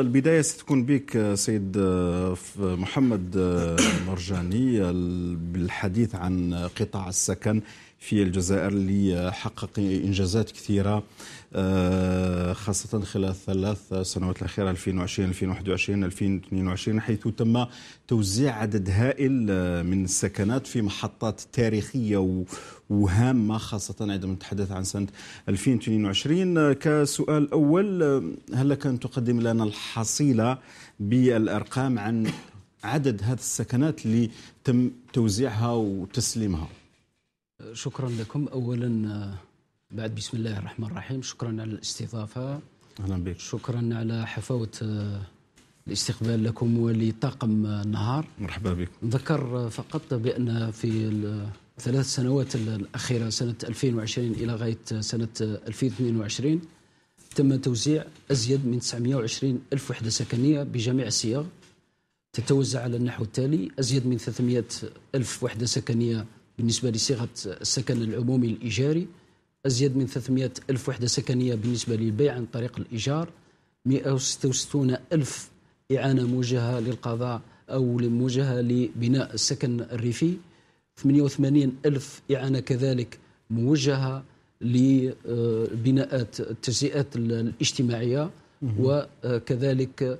البداية ستكون بك آه، سيد آه، محمد آه، مرجاني بالحديث عن قطاع السكن في الجزائر اللي حقق انجازات كثيره آه، خاصه خلال الثلاث سنوات الاخيره 2020 2021 2022 حيث تم توزيع عدد هائل آه، من السكنات في محطات تاريخيه وهامه خاصه عندما نتحدث عن سنه 2022 آه، كسؤال اول هل كان تقدم لنا الحصيله بالارقام عن عدد هذه السكنات اللي تم توزيعها وتسليمها شكرا لكم اولا آه، بعد بسم الله الرحمن الرحيم شكرا على الاستضافه اهلا بك شكرا على حفاوه آه، الاستقبال لكم ولطاقم آه، النهار مرحبا بك نذكر فقط بان في الثلاث سنوات الاخيره سنه 2020 الى غايه سنه 2022 تم توزيع ازيد من 920 الف وحده سكنيه بجميع الصيغ تتوزع على النحو التالي ازيد من 300 الف وحده سكنيه بالنسبة لصيغة السكن العمومي الإيجاري أزيد من 300 ألف وحدة سكنية بالنسبة للبيع عن طريق الإيجار 166 ألف إعانة موجهة للقضاء أو موجهة لبناء السكن الريفي 88 ألف إعانة كذلك موجهة لبناءات التجزئات الاجتماعية وكذلك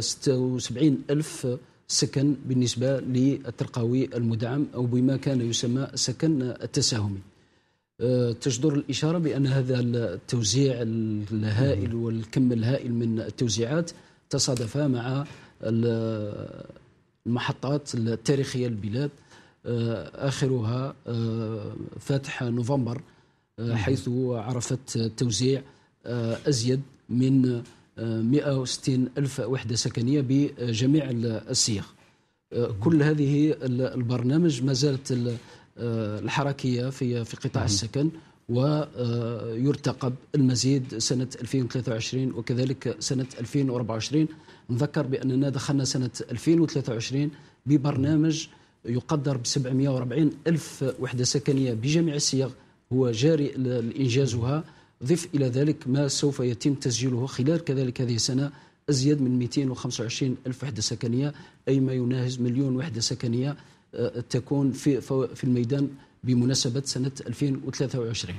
76 آه، ألف سكن بالنسبة للترقوي المدعم أو بما كان يسمى سكن التساهمي أه، تجدر الإشارة بأن هذا التوزيع الهائل والكم الهائل من التوزيعات تصادف مع المحطات التاريخية للبلاد أه، آخرها أه، فتح نوفمبر حيث عرفت توزيع أزيد من 160 ألف وحدة سكنية بجميع الصيغ أه، كل هذه البرنامج ما زالت أه، الحركية في في قطاع نعم. السكن ويرتقب أه، المزيد سنة 2023 وكذلك سنة 2024 نذكر بأننا دخلنا سنة 2023 ببرنامج يقدر ب 740 ألف وحدة سكنية بجميع الصيغ هو جاري لإنجازها ضف إلى ذلك ما سوف يتم تسجيله خلال كذلك هذه السنة أزيد من 225 ألف وحدة سكنية أي ما يناهز مليون وحدة سكنية آه، تكون في في الميدان بمناسبة سنة 2023